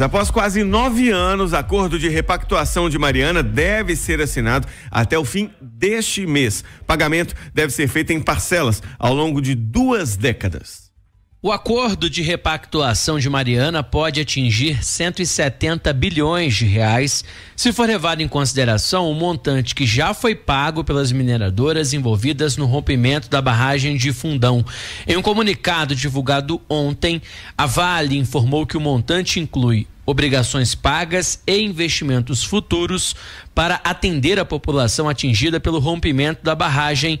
Mas após quase nove anos, acordo de repactuação de Mariana deve ser assinado até o fim deste mês. Pagamento deve ser feito em parcelas ao longo de duas décadas. O acordo de repactuação de Mariana pode atingir 170 bilhões de reais, se for levado em consideração o montante que já foi pago pelas mineradoras envolvidas no rompimento da barragem de Fundão. Em um comunicado divulgado ontem, a Vale informou que o montante inclui obrigações pagas e investimentos futuros para atender a população atingida pelo rompimento da barragem,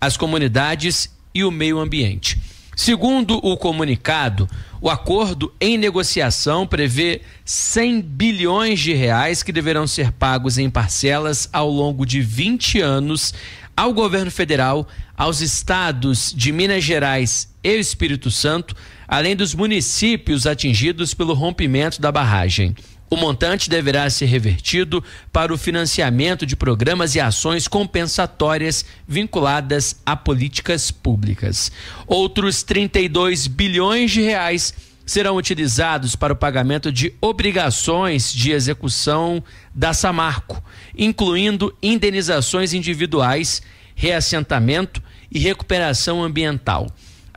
as comunidades e o meio ambiente. Segundo o comunicado, o acordo em negociação prevê 100 bilhões de reais que deverão ser pagos em parcelas ao longo de 20 anos ao governo federal, aos estados de Minas Gerais e Espírito Santo, além dos municípios atingidos pelo rompimento da barragem. O montante deverá ser revertido para o financiamento de programas e ações compensatórias vinculadas a políticas públicas. Outros 32 bilhões de reais serão utilizados para o pagamento de obrigações de execução da Samarco, incluindo indenizações individuais, reassentamento e recuperação ambiental.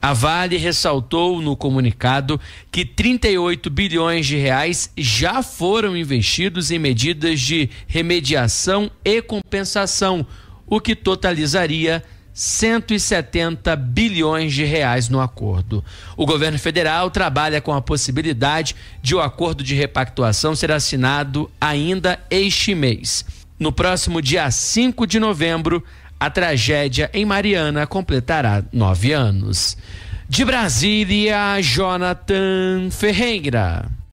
A Vale ressaltou no comunicado que 38 bilhões de reais já foram investidos em medidas de remediação e compensação, o que totalizaria 170 bilhões de reais no acordo. O governo federal trabalha com a possibilidade de o um acordo de repactuação ser assinado ainda este mês. No próximo dia 5 de novembro, a tragédia em Mariana completará nove anos. De Brasília, Jonathan Ferreira.